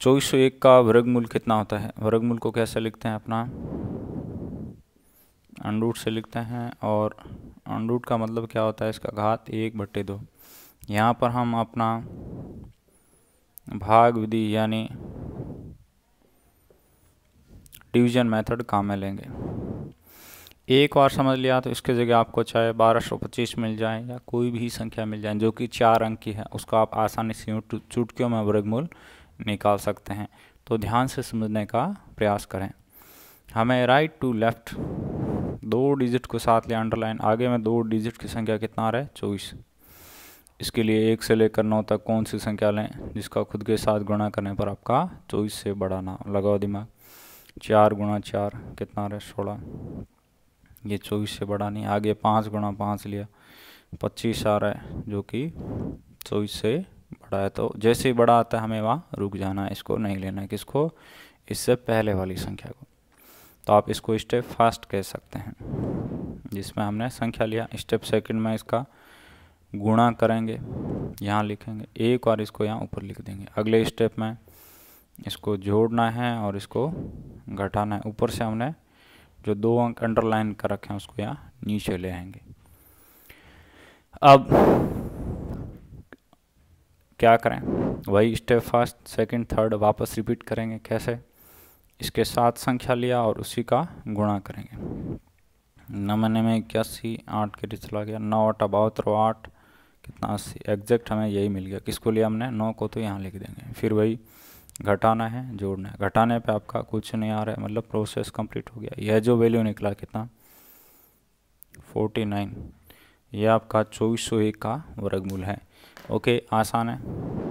चौबीस सौ एक का वर्गमूल कितना होता है वर्गमूल को कैसे लिखते हैं अपना अनरूट से लिखते हैं और अनरूट का मतलब क्या होता है इसका घात एक बट्टे दो यहाँ पर हम अपना भाग विधि यानी डिवीजन मेथड काम में लेंगे एक बार समझ लिया तो इसके जगह आपको चाहे बारह सौ पच्चीस मिल जाए या कोई भी संख्या मिल जाए जो कि चार अंक की है उसको आप आसानी से चुटकियों में वर्गमूल निकाल सकते हैं तो ध्यान से समझने का प्रयास करें हमें राइट टू लेफ़्ट दो डिजिट को साथ लिया अंडरलाइन आगे में दो डिजिट की संख्या कितना आ रहा है चौबीस इसके लिए एक से लेकर नौ तक कौन सी संख्या लें जिसका खुद के साथ गुणा करने पर आपका चौबीस से बड़ा ना लगाओ दिमाग चार गुणा चार कितना आ रहा है सोलह ये चौबीस से बड़ा नहीं आगे पाँच गुणा पाँच लिया पच्चीस आ रहा है जो कि चौबीस से बड़ा है तो जैसे ही बड़ा आता है हमें वहाँ रुक जाना है इसको नहीं लेना है किसको इससे पहले वाली संख्या को तो आप इसको स्टेप फर्स्ट कह सकते हैं जिसमें हमने संख्या लिया स्टेप सेकंड में इसका गुणा करेंगे यहाँ लिखेंगे एक और इसको यहाँ ऊपर लिख देंगे अगले स्टेप में इसको जोड़ना है और इसको घटाना है ऊपर से हमने जो दो अंक अंडरलाइन कर रखे हैं उसको यहाँ नीचे ले आएंगे अब क्या करें वही स्टेप फर्स्ट सेकंड थर्ड वापस रिपीट करेंगे कैसे इसके साथ संख्या लिया और उसी का गुणा करेंगे नौ महीने में इक्यासी आठ के लिए चला गया नौ आठ रो आठ कितना अस्सी एग्जैक्ट हमें यही मिल गया किसको लिया हमने नौ को तो यहाँ लिख देंगे फिर वही घटाना है जोड़ना है घटाने पे आपका कुछ नहीं आ रहा है मतलब प्रोसेस कंप्लीट हो गया यह जो वैल्यू निकला कितना फोर्टी नाइन यह आपका चौबीस सौ एक का वर्गमूल है ओके आसान है